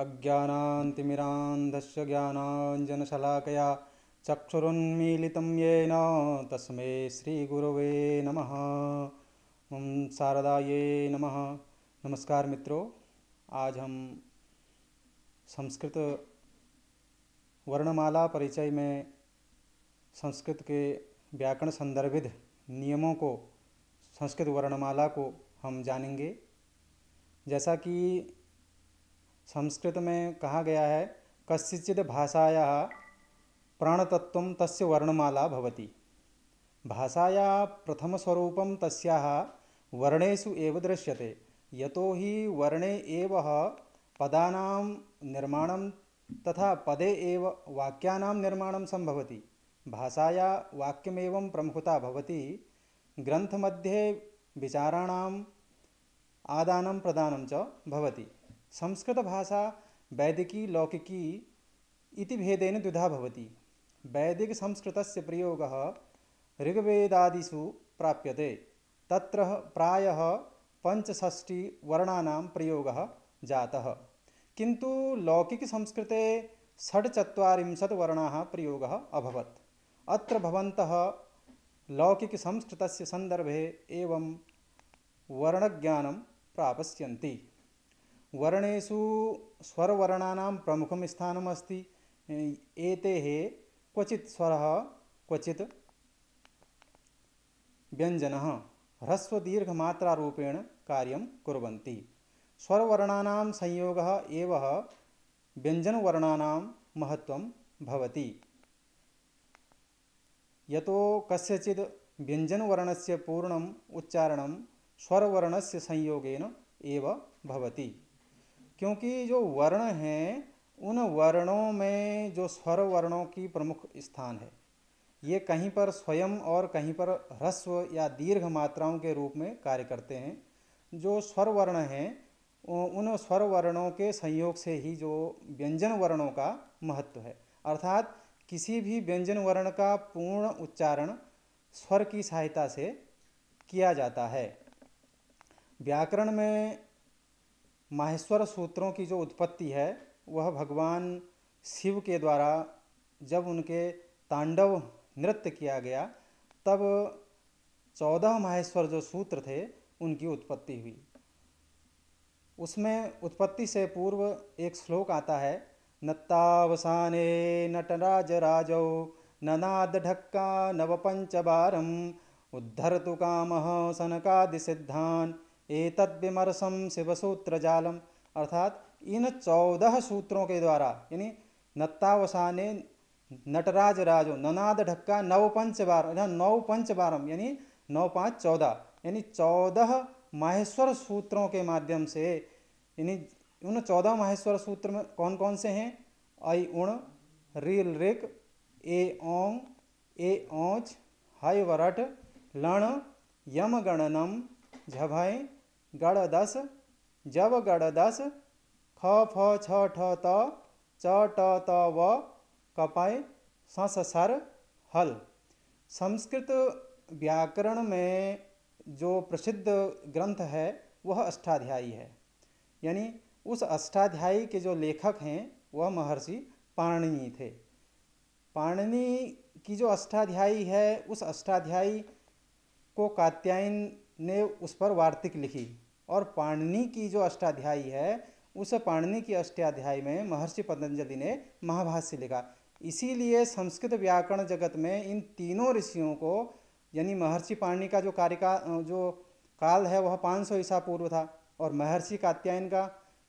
अज्ञानान्तिमिरान्धस्य ज्ञानाञ्जनशलाकया चक्षुरमील येन तस्मै श्रीगुरव नम शारदा ये नम नमस्कार मित्रों आज हम संस्कृत वर्णमाला परिचय में संस्कृत के व्याकरण संदर्भित नियमों को संस्कृत वर्णमाला को हम जानेंगे जैसा कि संस्कृत में कहा गया है कस्यचित् भाषाया प्राणतत्व तस्य वर्णमाला भवति भाषाया प्रथमस्वरूपं तस्याः वर्णेषु एव दृश्यते यतो हि वर्णे एव पदानां निर्माणं तथा पदे एव वाक्यानां निर्माणं सम्भवति भाषाया वाक्यमेवं प्रमुखता भवति ग्रन्थमध्ये विचाराणाम् आदानं प्रदानं च भवति संस्कृत भाषा वैदिकी लौकिकी इति भेदेन द्विधा भवति संस्कृत प्रयोगः ऋग्वेदादिषु प्राप्यते तत्र प्रायः प्रयोग प्रयोगः जातः किन्तु संस्कृते षड्चत्वारिंशत् वर्णाः प्रयोगः अभवत् अत्र भवन्तः लौकिकसंस्कृतस्य सन्दर्भे एवं वर्णज्ञानं प्राप्स्यन्ति वर्णेषु स्वरवर्णानां प्रमुख स्थानमस्ति क्वचि स्वर क्वचि व्यंजन व्यञ्जनः कार्य कार्यं कुर्वन्ति स्वरवर्णानां संयोगः महत्व व्यञ्जनवर्णानां महत्त्वं भवति यतो कस्यचित् व्यञ्जनवर्णस्य पूर्णम् उच्चारणं स्वरवर्णस्य क्योंकि जो वर्ण हैं उन वर्णों में जो स्वर वर्णों की प्रमुख स्थान है ये कहीं पर स्वयं और कहीं पर ह्रस्व या दीर्घ मात्राओं के रूप में कार्य करते हैं जो स्वर वर्ण हैं उन स्वर वर्णों के संयोग से ही जो व्यंजन वर्णों का महत्व है अर्थात किसी भी व्यंजन वर्ण का पूर्ण उच्चारण स्वर की सहायता से किया जाता है व्याकरण में माहेश्वर सूत्रों की जो उत्पत्ति है वह भगवान शिव के द्वारा जब उनके तांडव नृत्य किया गया तब चौदह माहेश्वर जो सूत्र थे उनकी उत्पत्ति हुई उसमें उत्पत्ति से पूर्व एक श्लोक आता है नत्तावसाने नटराज राजौ ननाद ढक्का नवपंच बारम उद्धर तु काम सनकादि सिद्धान एतद्विमर्शम जालम अर्थात इन चौदह सूत्रों के द्वारा यानी नत्तावसाने नटराज राजो ननाद ढक्का नव पंच बार नौ पंच बारम यानी नौ पाँच चौदह यानी चौदह माहेश्वर सूत्रों के माध्यम से यानी उन चौदह माहेश्वर सूत्र में कौन कौन से हैं ऐ उण रील रिक ए ओं ए ओच हय वरट लण यम गणनम झभय गाढ़ा दस जब गाढ़ा दस ख फ छ ठ त च ट त व कपाय स सर हल संस्कृत व्याकरण में जो प्रसिद्ध ग्रंथ है वह अष्टाध्यायी है यानी उस अष्टाध्यायी के जो लेखक हैं वह महर्षि पाणिनी थे पाणिनी की जो अष्टाध्यायी है उस अष्टाध्यायी को कात्यायन ने उस पर वार्तिक लिखी और पाणनी की जो अष्टाध्यायी है उस पाणनी की अष्टाध्यायी में महर्षि पतंजलि ने महाभाष्य लिखा इसीलिए संस्कृत व्याकरण जगत में इन तीनों ऋषियों को यानी महर्षि पाणनी का जो कार्यकाल जो काल है वह 500 सौ ईसा पूर्व था और महर्षि कात्यायन का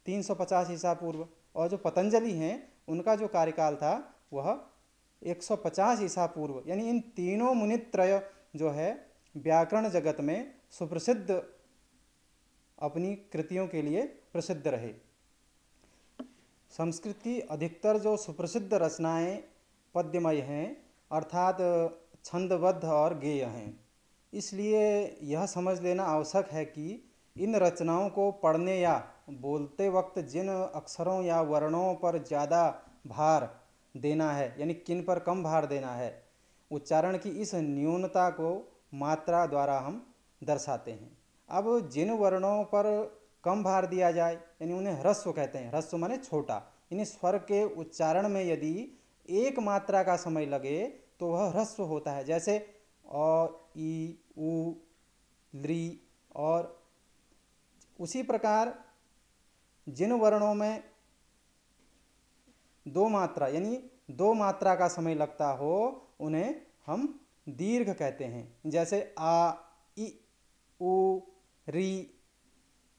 350 ईसा पूर्व और जो पतंजलि हैं उनका जो कार्यकाल था वह 150 ईसा पूर्व यानी इन तीनों मुनित्रय जो है व्याकरण जगत में सुप्रसिद्ध अपनी कृतियों के लिए प्रसिद्ध रहे संस्कृत की अधिकतर जो सुप्रसिद्ध रचनाएं पद्यमय हैं अर्थात छंदबद्ध और गेय हैं इसलिए यह समझ लेना आवश्यक है कि इन रचनाओं को पढ़ने या बोलते वक्त जिन अक्षरों या वर्णों पर ज़्यादा भार देना है यानी किन पर कम भार देना है उच्चारण की इस न्यूनता को मात्रा द्वारा हम दर्शाते हैं अब जिन वर्णों पर कम भार दिया जाए यानी उन्हें ह्रस्व कहते हैं ह्रस्व माने छोटा यानी स्वर के उच्चारण में यदि एक मात्रा का समय लगे तो वह ह्रस्व होता है जैसे अ ई उ ली और उसी प्रकार जिन वर्णों में दो मात्रा यानी दो मात्रा का समय लगता हो उन्हें हम दीर्घ कहते हैं जैसे आ इ उ री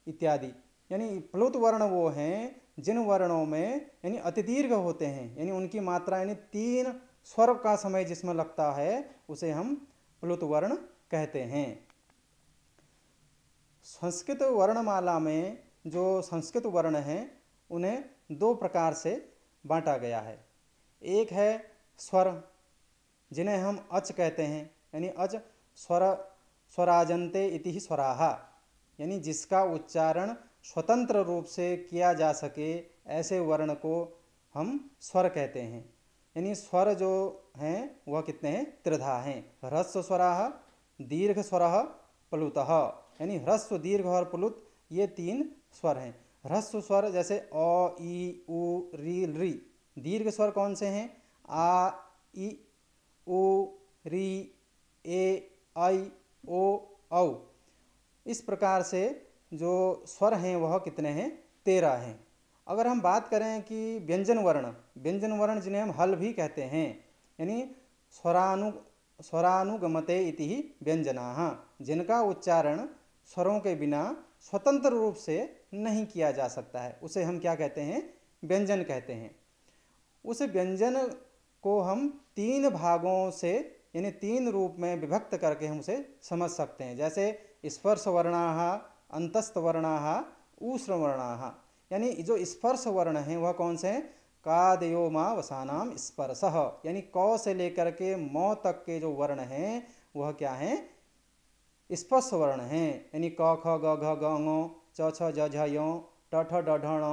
इत्यादि यानी प्लुत वर्ण वो हैं जिन वर्णों में यानी अति दीर्घ होते हैं यानी उनकी मात्रा यानी तीन स्वर का समय जिसमें लगता है उसे हम प्लुत वर्ण कहते हैं संस्कृत वर्णमाला में जो संस्कृत वर्ण हैं उन्हें दो प्रकार से बांटा गया है एक है स्वर जिन्हें हम अच कहते हैं यानी अच स्वर स्वराजंते इति स्वराहा यानी जिसका उच्चारण स्वतंत्र रूप से किया जा सके ऐसे वर्ण को हम स्वर कहते हैं यानी स्वर जो हैं वह कितने हैं त्रिधा हैं ह्रस्व स्वरा दीर्घ स्वर प्लुत यानी ह्रस्व दीर्घ और प्लुत ये तीन स्वर हैं ह्रस्व स्वर जैसे अ ई उ री री दीर्घ स्वर कौन से हैं आ ई उ री ए आई ओ औ इस प्रकार से जो स्वर हैं वह कितने हैं तेरह हैं अगर हम बात करें कि व्यंजन वर्ण व्यंजन वर्ण जिन्हें हम हल भी कहते हैं यानी स्वरानु स्वरानुगमते इति व्यंजना जिनका उच्चारण स्वरों के बिना स्वतंत्र रूप से नहीं किया जा सकता है उसे हम क्या कहते हैं व्यंजन कहते हैं उस व्यंजन को हम तीन भागों से यानी तीन रूप में विभक्त करके हम उसे समझ सकते हैं जैसे स्पर्श वर्णाहा अंतस्थ वर्णाहा ऊष्ण वर्णाहा यानी जो स्पर्श वर्ण हैं वह कौन से हैं कादयो माँ वसानाम स्पर्श यानी कौ से लेकर के मौ तक के जो वर्ण हैं वह क्या हैं स्पर्श वर्ण हैं यानी क ख ग घ ग ङ च छ ज झ य ट ठ ड ढ ण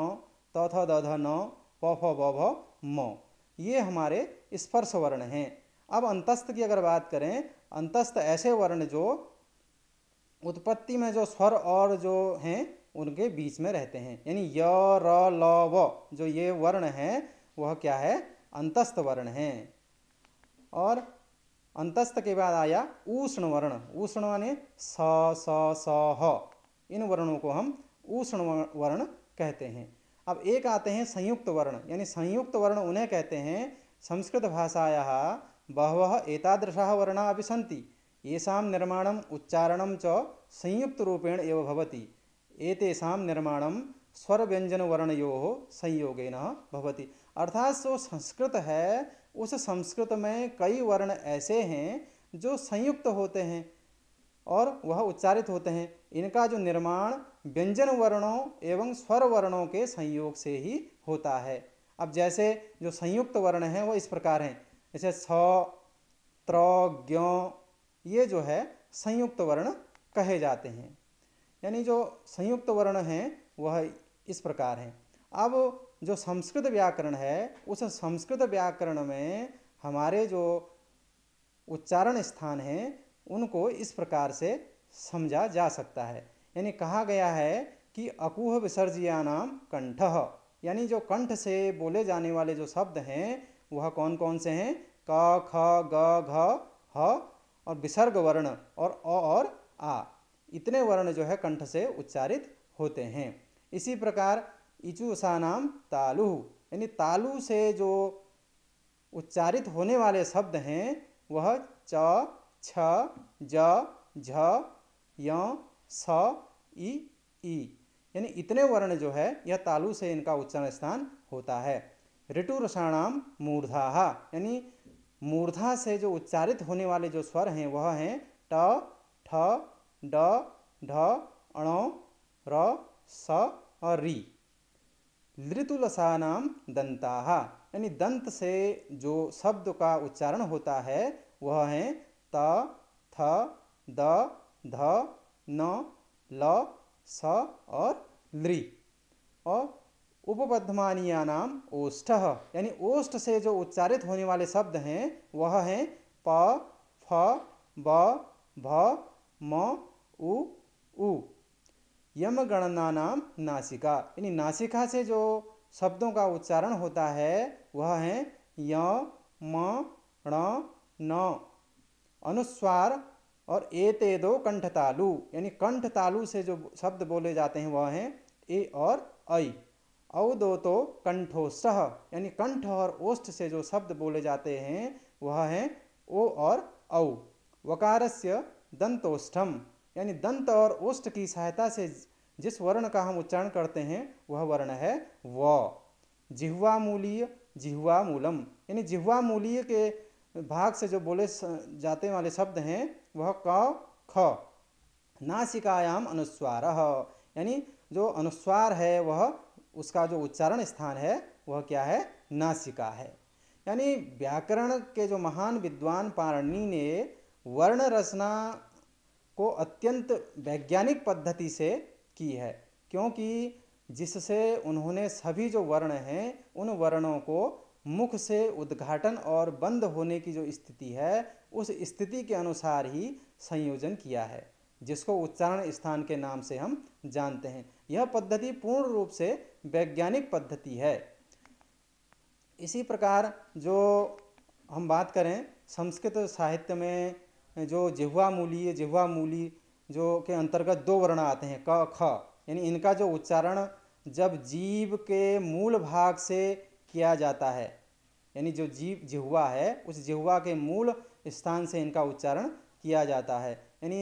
त थ द ध न प फ ब भ म ये हमारे स्पर्श वर्ण हैं अब अंतस्थ की अगर बात करें अंतस्थ ऐसे वर्ण जो उत्पत्ति में जो स्वर और जो हैं उनके बीच में रहते हैं यानी य र ल व जो ये वर्ण हैं वह क्या है अंतस्थ वर्ण हैं और अंतस्थ के बाद आया ऊष्ण वर्ण ऊष्ण माने स स स ह इन वर्णों को हम ऊष्ण वर्ण कहते हैं अब एक आते हैं संयुक्त वर्ण यानी संयुक्त वर्ण उन्हें कहते हैं संस्कृत भाषाया बहव एतादृशाः वर्ण अपि सन्ति येषां निर्माणम् उच्चारणं च संयुक्तरूपेण एव भवति एतेषां निर्माणं स्वरव्यञ्जनवर्णयोः संयोगेन भवति अर्थात जो संस्कृत है उस संस्कृत में कई वर्ण ऐसे हैं जो संयुक्त होते हैं और वह उच्चारित होते हैं इनका जो निर्माण व्यंजन वर्णों एवं स्वर वर्णों के संयोग से ही होता है अब जैसे जो संयुक्त वर्ण हैं वह इस प्रकार हैं जैसे स त्र ज्ञ ये जो है संयुक्त वर्ण कहे जाते हैं यानी जो संयुक्त वर्ण हैं वह इस प्रकार हैं अब जो संस्कृत व्याकरण है उस संस्कृत व्याकरण में हमारे जो उच्चारण स्थान हैं उनको इस प्रकार से समझा जा सकता है यानी कहा गया है कि अकूह विसर्जिया नाम कंठ यानी जो कंठ से बोले जाने वाले जो शब्द हैं वह कौन कौन से हैं क ख ग घ ह और विसर्ग वर्ण और अ और आ इतने वर्ण जो है कंठ से उच्चारित होते हैं इसी प्रकार इचुसा नाम तालु यानी तालु से जो उच्चारित होने वाले शब्द हैं वह च छ ज झ य स ई ई यानी इतने वर्ण जो है यह तालु से इनका उच्चारण स्थान होता है ऋटुरसाणाम मूर्धा यानी मूर्धा से जो उच्चारित होने वाले जो स्वर हैं वह हैं ट ठ ड ढ अण र स और री लृतुलसानाम दंता यानी दंत से जो शब्द का उच्चारण होता है वह है त थ द ध न ल स और लृ और उपबद्धमानिया नाम ओष्ठ यानी ओष्ठ से जो उच्चारित होने वाले शब्द हैं वह हैं प फ ब भ म उ उ यम गणना नाम नासिका यानी नासिका से जो शब्दों का उच्चारण होता है वह है य म ण न अनुस्वार और ए ते दो कंठतालु यानी कंठ तालु से जो शब्द बोले जाते हैं वह हैं ए और ऐ अवदो तो कंठो सह यानी कंठ और ओष्ठ से जो शब्द बोले जाते हैं वह हैं ओ और औ से दंतोष्ठम यानी दंत और ओष्ठ की सहायता से जिस वर्ण का हम उच्चारण करते हैं वह वर्ण है व जिह्वामूलीय मूलम यानी जिह्वा मूलीय के भाग से जो बोले जाते वाले शब्द हैं वह क ख नासिकायाम अनुस्वार यानी जो अनुस्वार है वह उसका जो उच्चारण स्थान है वह क्या है नासिका है यानी व्याकरण के जो महान विद्वान पारणी ने वर्ण रचना को अत्यंत वैज्ञानिक पद्धति से की है क्योंकि जिससे उन्होंने सभी जो वर्ण हैं उन वर्णों को मुख से उद्घाटन और बंद होने की जो स्थिति है उस स्थिति के अनुसार ही संयोजन किया है जिसको उच्चारण स्थान के नाम से हम जानते हैं यह पद्धति पूर्ण रूप से वैज्ञानिक पद्धति है इसी प्रकार जो हम बात करें संस्कृत साहित्य में जो मूली जिह्वामूली मूली जो के अंतर्गत दो वर्ण आते हैं क ख यानी इनका जो उच्चारण जब जीव के मूल भाग से किया जाता है यानी जो जीव जिहुआ है उस जिह्वा के मूल स्थान से इनका उच्चारण किया जाता है यानी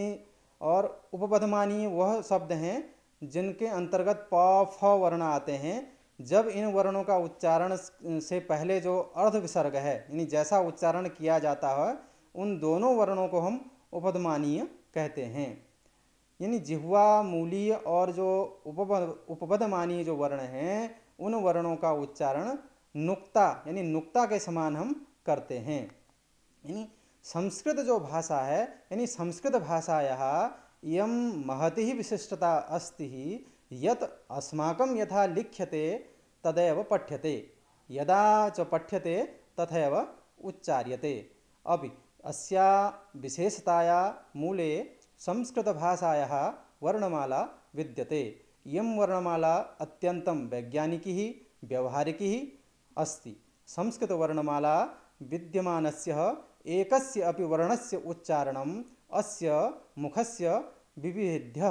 और उपपदमानीय वह शब्द हैं जिनके अंतर्गत प फ वर्ण आते हैं जब इन वर्णों का उच्चारण से पहले जो अर्ध विसर्ग है यानी जैसा उच्चारण किया जाता है उन दोनों वर्णों को हम उपदमानीय कहते हैं यानी जिहवा मूलीय और जो उपपद उपपदमानीय जो वर्ण हैं उन वर्णों का उच्चारण नुक्ता यानी नुक्ता के समान हम करते हैं यानी संस्कृत जो भाषा है यानी संस्कृत भाषा यहाँ इं महती विशिष्टता अस्ति यत् अस्माकं यथा लिख्यते तदेव पठ्यते यदा च पठ्यते तथा उच्चार्यते अपि अस्या विशेषताया मूले संस्कृतभाषायाः वर्णमाला विद्यते इं वर्णमाला अत्यन्तं वैज्ञानिकी व्यवहारिकी अस्ति संस्कृतवर्णमाला विद्यमानस्य एकस्य अपि वर्णस्य उच्चारणं अस्य मुखस्य विविध्य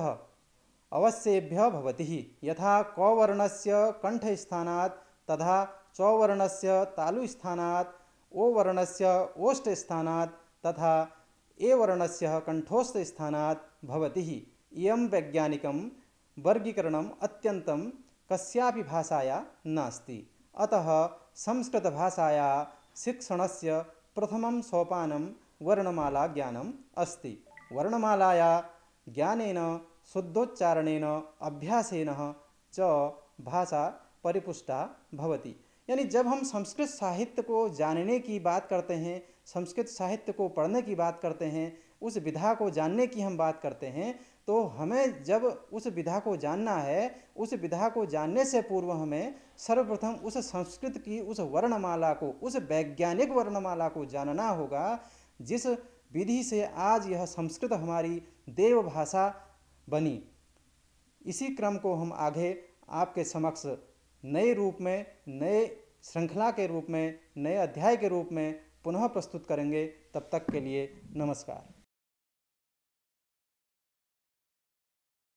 अवश्येभ्य भवति यथा कवर्णस्य कण्ठस्थानात् तथा चवर्णस्य तालुस्थानात् ओ वर्णस्य ओष्ठस्थानात् तथा ए वर्णस्य कण्ठोस्थस्थानात् भवति इयं वैज्ञानिकं वर्गीकरणम् अत्यन्तं कस्यापि भाषाया नास्ति अतः संस्कृतभाषाया शिक्षणस्य प्रथमं सोपानं वर्णमाला ज्ञानम् अस्ति वर्णमालाया ज्ञानेन शुद्धोच्चारणेन अभ्यासेन च भाषा परिपुष्टा भवति यानी जब हम संस्कृत साहित्य को जानने की बात करते हैं संस्कृत साहित्य को पढ़ने की बात करते हैं उस विधा को जानने की हम बात करते हैं तो हमें जब उस विधा को जानना है उस विधा को जानने से पूर्व हमें सर्वप्रथम उस संस्कृत की उस वर्णमाला को उस वैज्ञानिक वर्णमाला को जानना होगा जिस विधि से आज यह संस्कृत हमारी देवभाषा बनी इसी क्रम को हम आगे आपके समक्ष नए रूप में नए श्रृंखला के रूप में नए अध्याय के रूप में पुनः प्रस्तुत करेंगे तब तक के लिए नमस्कार